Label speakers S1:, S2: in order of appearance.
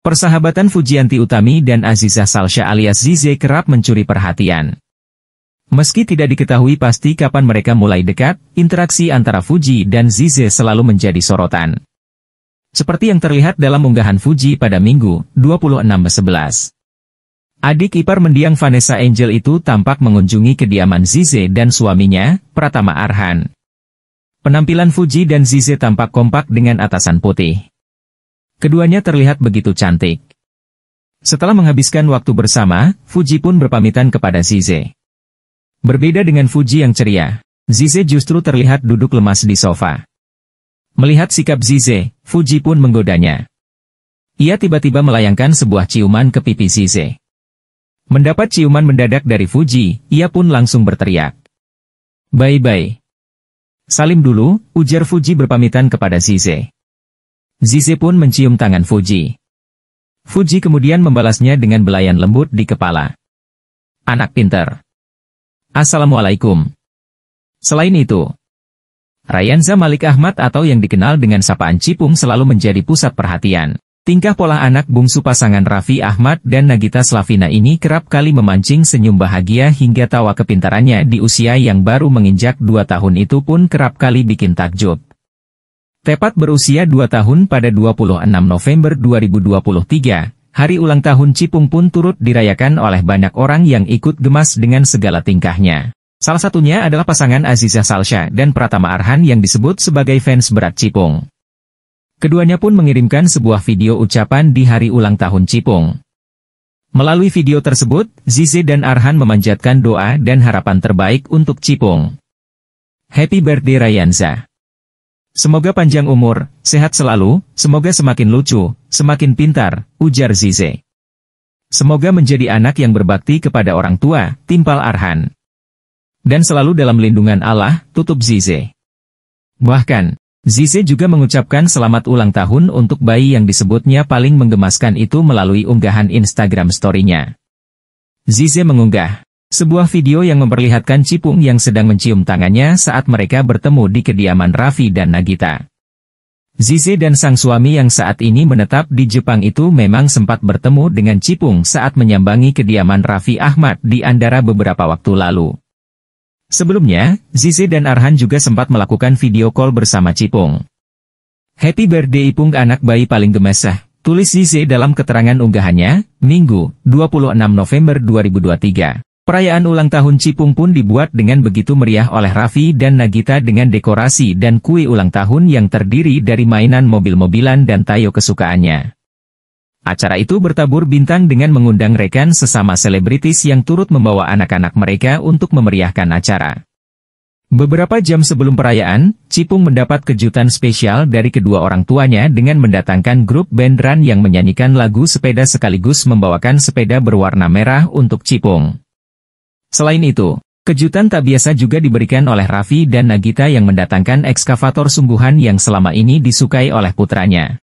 S1: Persahabatan Fujianti Utami dan Azizah Salsha alias Zize kerap mencuri perhatian. Meski tidak diketahui pasti kapan mereka mulai dekat, interaksi antara Fuji dan Zize selalu menjadi sorotan. Seperti yang terlihat dalam unggahan Fuji pada Minggu, 26.11. Adik ipar mendiang Vanessa Angel itu tampak mengunjungi kediaman Zize dan suaminya, Pratama Arhan. Penampilan Fuji dan Zize tampak kompak dengan atasan putih. Keduanya terlihat begitu cantik. Setelah menghabiskan waktu bersama, Fuji pun berpamitan kepada Zize. Berbeda dengan Fuji yang ceria, Zize justru terlihat duduk lemas di sofa. Melihat sikap Zize, Fuji pun menggodanya. Ia tiba-tiba melayangkan sebuah ciuman ke pipi Zize. Mendapat ciuman mendadak dari Fuji, ia pun langsung berteriak. Bye-bye. Salim dulu, ujar Fuji berpamitan kepada Zize. Zizi pun mencium tangan Fuji. Fuji kemudian membalasnya dengan belayan lembut di kepala. Anak pinter. Assalamualaikum. Selain itu, Rayanza Malik Ahmad atau yang dikenal dengan sapaan Cipung selalu menjadi pusat perhatian. Tingkah pola anak bungsu pasangan Raffi Ahmad dan Nagita Slavina ini kerap kali memancing senyum bahagia hingga tawa kepintarannya di usia yang baru menginjak dua tahun itu pun kerap kali bikin takjub. Tepat berusia 2 tahun pada 26 November 2023, hari ulang tahun Cipung pun turut dirayakan oleh banyak orang yang ikut gemas dengan segala tingkahnya. Salah satunya adalah pasangan Aziza Salsha dan Pratama Arhan yang disebut sebagai fans berat Cipung. Keduanya pun mengirimkan sebuah video ucapan di hari ulang tahun Cipung. Melalui video tersebut, Zizi dan Arhan memanjatkan doa dan harapan terbaik untuk Cipung. Happy birthday Ryanza! Semoga panjang umur, sehat selalu, semoga semakin lucu, semakin pintar, ujar Zize. Semoga menjadi anak yang berbakti kepada orang tua, timpal Arhan. Dan selalu dalam lindungan Allah, tutup Zize. Bahkan, Zize juga mengucapkan selamat ulang tahun untuk bayi yang disebutnya paling menggemaskan itu melalui unggahan Instagram story-nya. Zize mengunggah, sebuah video yang memperlihatkan Cipung yang sedang mencium tangannya saat mereka bertemu di kediaman Raffi dan Nagita. Zizi dan sang suami yang saat ini menetap di Jepang itu memang sempat bertemu dengan Cipung saat menyambangi kediaman Raffi Ahmad di Andara beberapa waktu lalu. Sebelumnya, Zizi dan Arhan juga sempat melakukan video call bersama Cipung. Happy birthday Ipung anak bayi paling gemesah, tulis Zizi dalam keterangan unggahannya, Minggu, 26 November 2023. Perayaan ulang tahun Cipung pun dibuat dengan begitu meriah oleh Raffi dan Nagita dengan dekorasi dan kue ulang tahun yang terdiri dari mainan mobil-mobilan dan tayo kesukaannya. Acara itu bertabur bintang dengan mengundang rekan sesama selebritis yang turut membawa anak-anak mereka untuk memeriahkan acara. Beberapa jam sebelum perayaan, Cipung mendapat kejutan spesial dari kedua orang tuanya dengan mendatangkan grup band Run yang menyanyikan lagu sepeda sekaligus membawakan sepeda berwarna merah untuk Cipung. Selain itu, kejutan tak biasa juga diberikan oleh Raffi dan Nagita yang mendatangkan ekskavator sungguhan yang selama ini disukai oleh putranya.